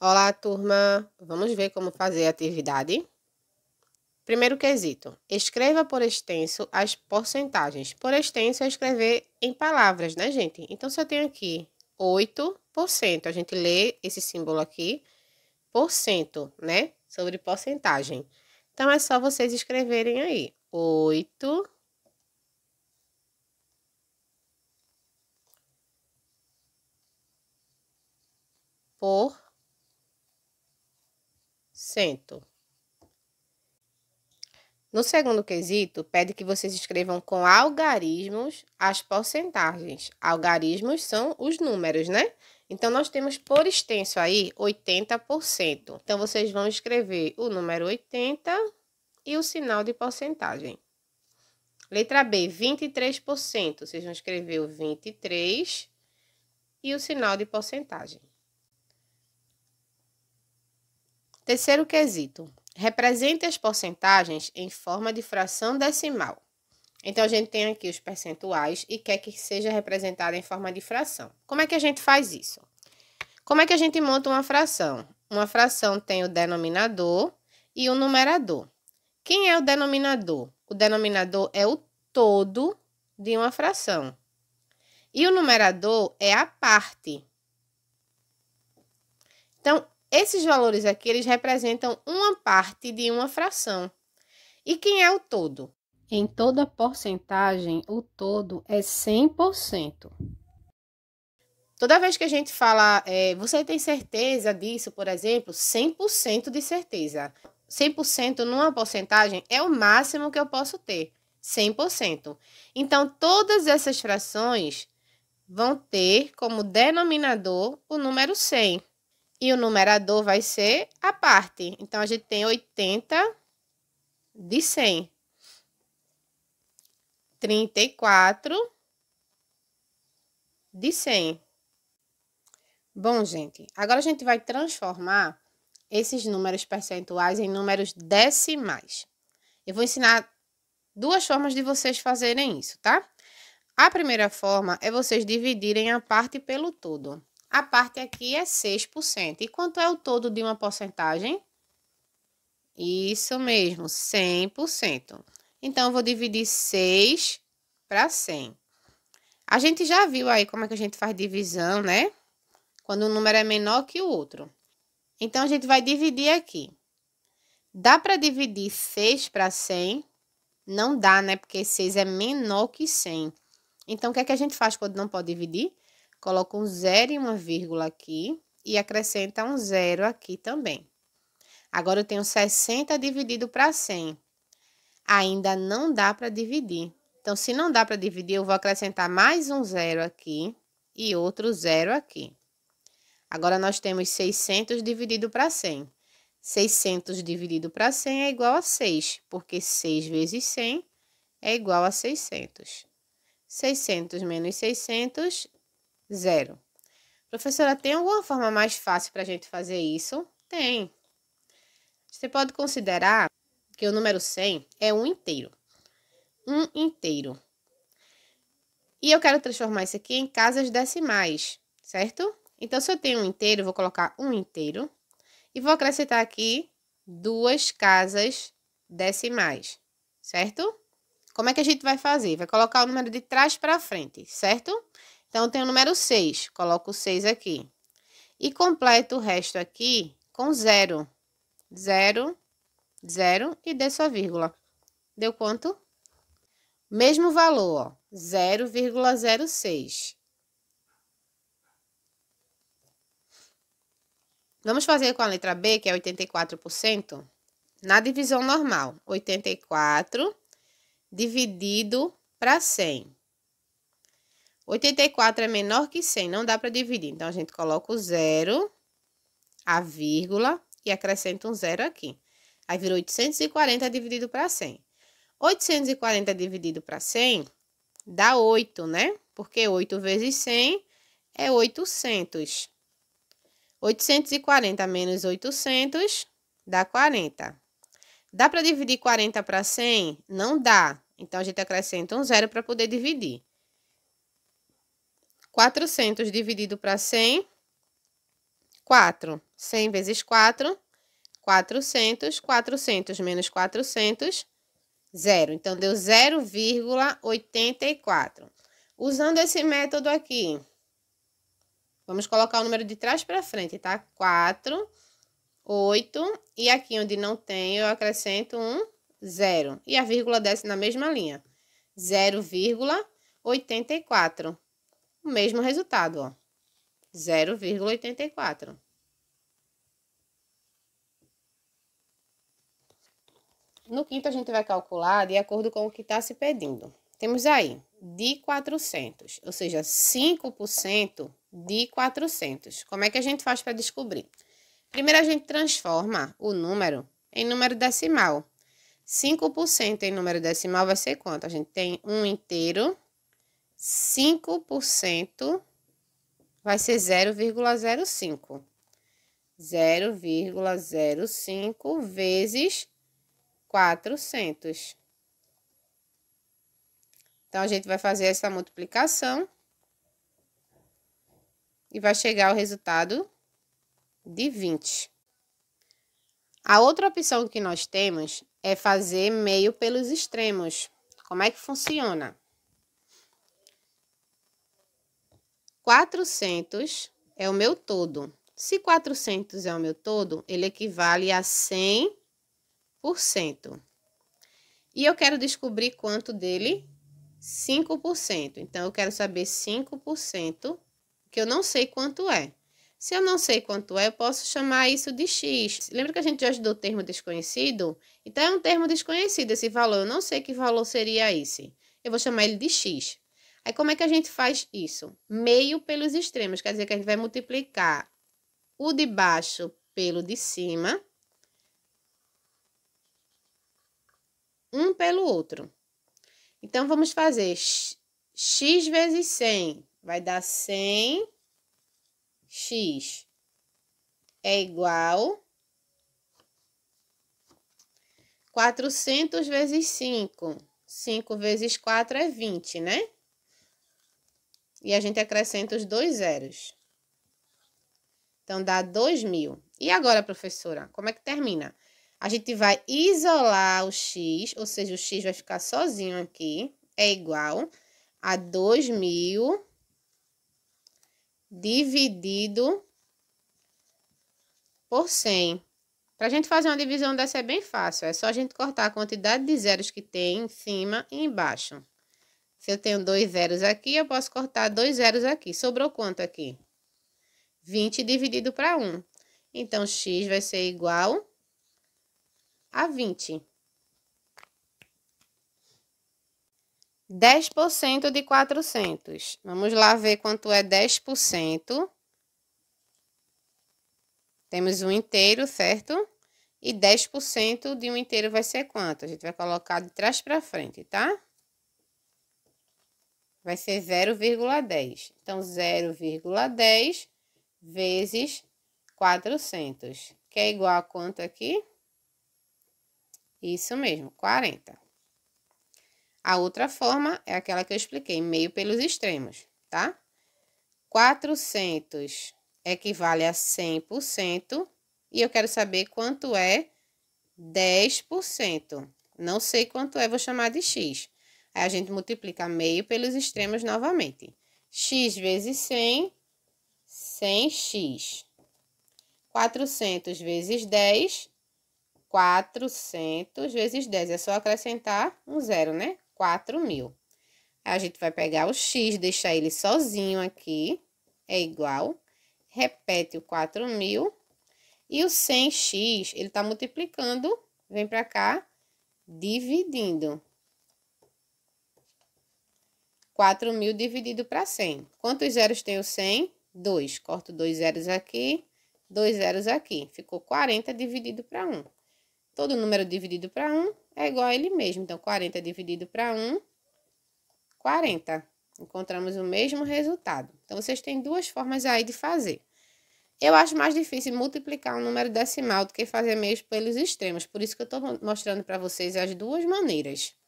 Olá, turma! Vamos ver como fazer a atividade? Primeiro quesito: escreva por extenso as porcentagens. Por extenso é escrever em palavras, né, gente? Então, se eu tenho aqui 8%, a gente lê esse símbolo aqui, por cento, né? Sobre porcentagem. Então, é só vocês escreverem aí: 8%. Por no segundo quesito, pede que vocês escrevam com algarismos as porcentagens. Algarismos são os números, né? Então, nós temos por extenso aí 80%. Então, vocês vão escrever o número 80 e o sinal de porcentagem. Letra B, 23%. Vocês vão escrever o 23 e o sinal de porcentagem. Terceiro quesito: represente as porcentagens em forma de fração decimal. Então, a gente tem aqui os percentuais e quer que seja representado em forma de fração. Como é que a gente faz isso? Como é que a gente monta uma fração? Uma fração tem o denominador e o numerador. Quem é o denominador? O denominador é o todo de uma fração. E o numerador é a parte. Então, esses valores aqui, eles representam uma parte de uma fração. E quem é o todo? Em toda porcentagem, o todo é 100%. Toda vez que a gente fala, é, você tem certeza disso, por exemplo, 100% de certeza. 100% numa porcentagem é o máximo que eu posso ter, 100%. Então, todas essas frações vão ter como denominador o número 100. E o numerador vai ser a parte. Então, a gente tem 80 de 100. 34 de 100. Bom, gente, agora a gente vai transformar esses números percentuais em números decimais. Eu vou ensinar duas formas de vocês fazerem isso, tá? A primeira forma é vocês dividirem a parte pelo todo. A parte aqui é 6%. E quanto é o todo de uma porcentagem? Isso mesmo, 100%. Então, eu vou dividir 6 para 100. A gente já viu aí como é que a gente faz divisão, né? Quando um número é menor que o outro. Então, a gente vai dividir aqui. Dá para dividir 6 para 100? Não dá, né? Porque 6 é menor que 100. Então, o que é que a gente faz quando não pode dividir? Coloca um zero e uma vírgula aqui e acrescenta um zero aqui também. Agora eu tenho 60 dividido para 100. Ainda não dá para dividir. Então, se não dá para dividir, eu vou acrescentar mais um zero aqui e outro zero aqui. Agora, nós temos 600 dividido para 100. 600 dividido para 100 é igual a 6, porque 6 vezes 100 é igual a 600. 600 menos 600 zero. Professora, tem alguma forma mais fácil para a gente fazer isso? Tem. Você pode considerar que o número 100 é um inteiro. Um inteiro. E eu quero transformar isso aqui em casas decimais, certo? Então, se eu tenho um inteiro, vou colocar um inteiro. E vou acrescentar aqui duas casas decimais, certo? Como é que a gente vai fazer? Vai colocar o número de trás para frente, certo? Então, eu tenho o número 6, coloco o 6 aqui. E completo o resto aqui com 0. 0, 0 e dê sua vírgula. Deu quanto? Mesmo valor, ó, 0,06. Vamos fazer com a letra B, que é 84%, na divisão normal. 84 dividido para 100. 84 é menor que 100, não dá para dividir. Então, a gente coloca o zero, a vírgula e acrescenta um zero aqui. Aí, virou 840 dividido para 100. 840 dividido para 100 dá 8, né? Porque 8 vezes 100 é 800. 840 menos 800 dá 40. Dá para dividir 40 para 100? Não dá. Então, a gente acrescenta um zero para poder dividir. 400 dividido para 100, 4. 100 vezes 4, 400. 400 menos 400, 0. Então, deu 0,84. Usando esse método aqui, vamos colocar o número de trás para frente, tá? 4, 8, e aqui onde não tem, eu acrescento um zero. E a vírgula desce na mesma linha, 0,84 o mesmo resultado, ó. 0,84. No quinto, a gente vai calcular de acordo com o que está se pedindo. Temos aí de 400, ou seja, 5% de 400. Como é que a gente faz para descobrir? Primeiro, a gente transforma o número em número decimal. 5% em número decimal vai ser quanto? A gente tem 1 um inteiro 5% vai ser 0,05. 0,05 vezes 400. Então, a gente vai fazer essa multiplicação e vai chegar ao resultado de 20. A outra opção que nós temos é fazer meio pelos extremos. Como é que funciona? 400 é o meu todo. Se 400 é o meu todo, ele equivale a 100%. E eu quero descobrir quanto dele? 5%. Então, eu quero saber 5%, que eu não sei quanto é. Se eu não sei quanto é, eu posso chamar isso de x. Lembra que a gente já ajudou o termo desconhecido? Então, é um termo desconhecido esse valor. Eu não sei que valor seria esse. Eu vou chamar ele de x. Aí, como é que a gente faz isso? Meio pelos extremos, quer dizer que a gente vai multiplicar o de baixo pelo de cima, um pelo outro. Então, vamos fazer x, vezes 100, vai dar 100, x é igual 400 vezes 5, 5 vezes 4 é 20, né? E a gente acrescenta os dois zeros. Então, dá 2.000. E agora, professora, como é que termina? A gente vai isolar o x, ou seja, o x vai ficar sozinho aqui. É igual a 2.000 dividido por 100. Para a gente fazer uma divisão dessa é bem fácil, é só a gente cortar a quantidade de zeros que tem em cima e embaixo. Se eu tenho dois zeros aqui, eu posso cortar dois zeros aqui. Sobrou quanto aqui? 20 dividido para 1. Então, x vai ser igual a 20. 10% de 400. Vamos lá ver quanto é 10%. Temos um inteiro, certo? E 10% de um inteiro vai ser quanto? A gente vai colocar de trás para frente, tá? Tá? vai ser 0,10. Então, 0,10 vezes 400, que é igual a quanto aqui? Isso mesmo, 40. A outra forma é aquela que eu expliquei, meio pelos extremos, tá? 400 equivale a 100%, e eu quero saber quanto é 10%. Não sei quanto é, vou chamar de x. Aí a gente multiplica meio pelos extremos novamente. x vezes 100, 100x. 400 vezes 10, 400 vezes 10. É só acrescentar um zero, né? 4000. Aí A gente vai pegar o x, deixar ele sozinho aqui, é igual. Repete o 4000 E o 100x, ele está multiplicando, vem para cá, dividindo. 4.000 dividido para 100. Quantos zeros tem o 100? 2. Corto dois zeros aqui, dois zeros aqui. Ficou 40 dividido para 1. Todo número dividido para 1 é igual a ele mesmo. Então, 40 dividido para 1, 40. Encontramos o mesmo resultado. Então, vocês têm duas formas aí de fazer. Eu acho mais difícil multiplicar um número decimal do que fazer meios pelos extremos. Por isso que eu estou mostrando para vocês as duas maneiras.